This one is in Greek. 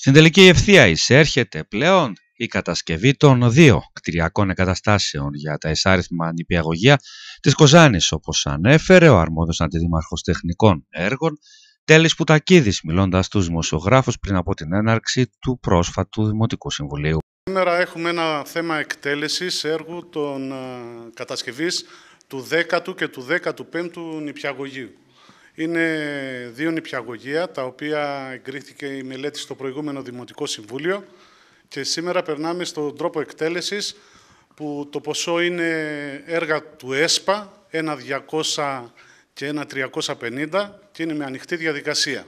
Στην τελική ευθεία εισέρχεται πλέον η κατασκευή των δύο κτηριακών εγκαταστάσεων για τα εισάριθμα νηπιαγωγεία της Κοζάνης, όπως ανέφερε ο αρμόδιος αντιδήμαρχος τεχνικών έργων, Τέλης Πουτακίδης, μιλώντας στους δημοσιογράφους πριν από την έναρξη του πρόσφατου Δημοτικού Συμβουλίου. Σήμερα έχουμε ένα θέμα εκτέλεσης έργου των ε, κατασκευής του 10ου και του 15ου νηπιαγωγείου. Είναι δύο νηπιαγωγεία, τα οποία εγκρίθηκε η μελέτη στο προηγούμενο Δημοτικό Συμβούλιο και σήμερα περνάμε στον τρόπο εκτέλεσης που το ποσό είναι έργα του ΕΣΠΑ, ένα 200 και ένα 350 και είναι με ανοιχτή διαδικασία.